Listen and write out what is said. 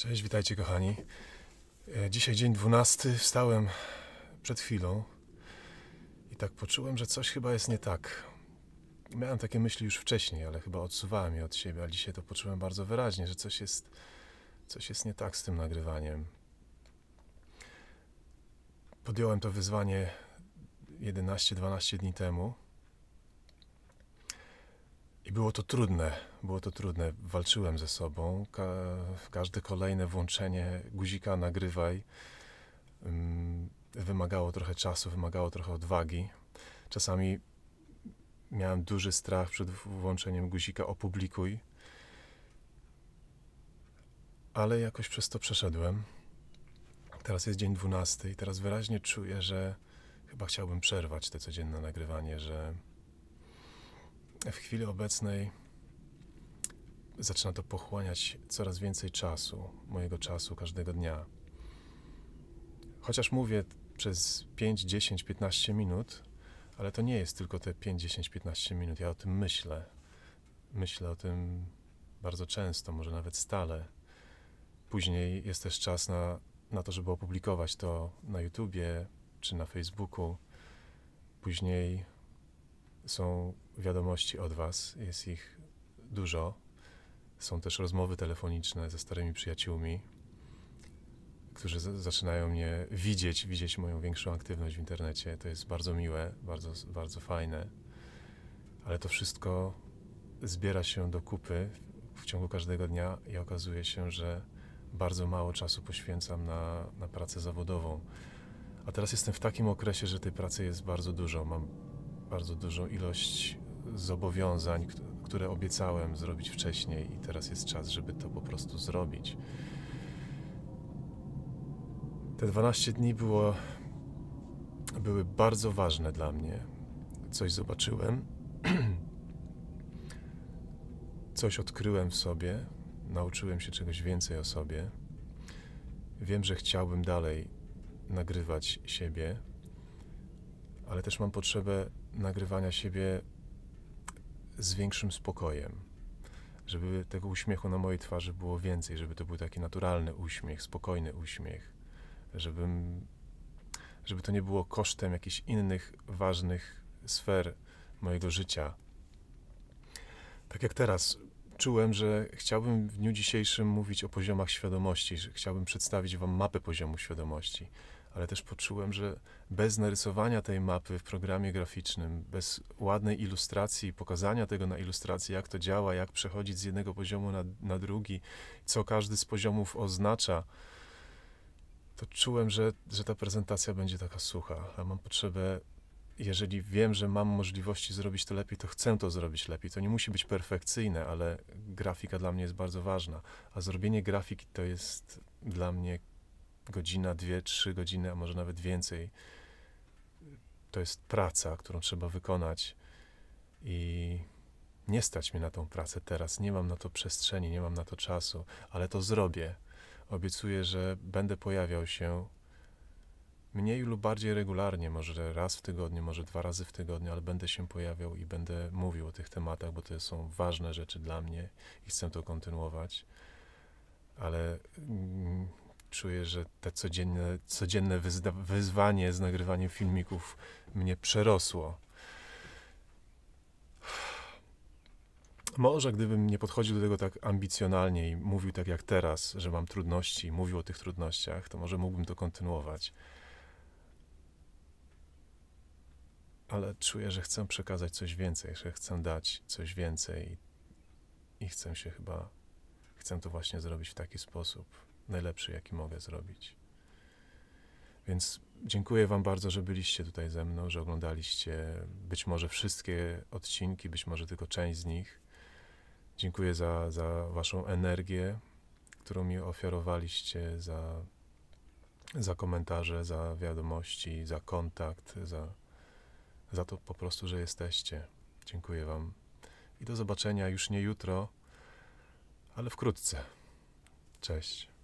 Cześć, witajcie kochani. E, dzisiaj dzień 12. Wstałem przed chwilą i tak poczułem, że coś chyba jest nie tak. Miałem takie myśli już wcześniej, ale chyba odsuwałem je od siebie, a dzisiaj to poczułem bardzo wyraźnie, że coś jest, coś jest nie tak z tym nagrywaniem. Podjąłem to wyzwanie 11-12 dni temu i było to trudne, było to trudne. Walczyłem ze sobą. Ka każde kolejne włączenie guzika nagrywaj mm, wymagało trochę czasu, wymagało trochę odwagi. Czasami miałem duży strach przed włączeniem guzika opublikuj, ale jakoś przez to przeszedłem. Teraz jest dzień 12 i teraz wyraźnie czuję, że chyba chciałbym przerwać te codzienne nagrywanie, że w chwili obecnej zaczyna to pochłaniać coraz więcej czasu, mojego czasu każdego dnia. Chociaż mówię przez 5, 10, 15 minut, ale to nie jest tylko te 5, 10, 15 minut. Ja o tym myślę. Myślę o tym bardzo często, może nawet stale. Później jest też czas na, na to, żeby opublikować to na YouTubie czy na Facebooku. Później są wiadomości od Was, jest ich dużo. Są też rozmowy telefoniczne ze starymi przyjaciółmi, którzy zaczynają mnie widzieć, widzieć moją większą aktywność w internecie. To jest bardzo miłe, bardzo, bardzo fajne, ale to wszystko zbiera się do kupy w ciągu każdego dnia i okazuje się, że bardzo mało czasu poświęcam na, na pracę zawodową. A teraz jestem w takim okresie, że tej pracy jest bardzo dużo. Mam bardzo dużą ilość zobowiązań, które obiecałem zrobić wcześniej, i teraz jest czas, żeby to po prostu zrobić. Te 12 dni było, były bardzo ważne dla mnie. Coś zobaczyłem, coś odkryłem w sobie, nauczyłem się czegoś więcej o sobie. Wiem, że chciałbym dalej nagrywać siebie, ale też mam potrzebę nagrywania siebie z większym spokojem. Żeby tego uśmiechu na mojej twarzy było więcej, żeby to był taki naturalny uśmiech, spokojny uśmiech, żebym, żeby to nie było kosztem jakichś innych ważnych sfer mojego życia. Tak jak teraz, czułem, że chciałbym w dniu dzisiejszym mówić o poziomach świadomości, że chciałbym przedstawić Wam mapę poziomu świadomości ale też poczułem, że bez narysowania tej mapy w programie graficznym, bez ładnej ilustracji pokazania tego na ilustracji, jak to działa, jak przechodzić z jednego poziomu na, na drugi, co każdy z poziomów oznacza, to czułem, że, że ta prezentacja będzie taka sucha, a mam potrzebę jeżeli wiem, że mam możliwości zrobić to lepiej, to chcę to zrobić lepiej. To nie musi być perfekcyjne, ale grafika dla mnie jest bardzo ważna. A zrobienie grafiki to jest dla mnie godzina, dwie, trzy godziny, a może nawet więcej. To jest praca, którą trzeba wykonać i nie stać mi na tą pracę teraz, nie mam na to przestrzeni, nie mam na to czasu, ale to zrobię. Obiecuję, że będę pojawiał się mniej lub bardziej regularnie, może raz w tygodniu, może dwa razy w tygodniu, ale będę się pojawiał i będę mówił o tych tematach, bo to są ważne rzeczy dla mnie i chcę to kontynuować. Ale mm, czuję, że te codzienne, codzienne wyzwanie z nagrywaniem filmików mnie przerosło. Może gdybym nie podchodził do tego tak ambicjonalnie i mówił tak jak teraz, że mam trudności, mówił o tych trudnościach, to może mógłbym to kontynuować. Ale czuję, że chcę przekazać coś więcej, że chcę dać coś więcej i chcę się chyba, chcę to właśnie zrobić w taki sposób najlepszy, jaki mogę zrobić. Więc dziękuję Wam bardzo, że byliście tutaj ze mną, że oglądaliście być może wszystkie odcinki, być może tylko część z nich. Dziękuję za, za Waszą energię, którą mi ofiarowaliście, za, za komentarze, za wiadomości, za kontakt, za, za to po prostu, że jesteście. Dziękuję Wam i do zobaczenia już nie jutro, ale wkrótce. Cześć.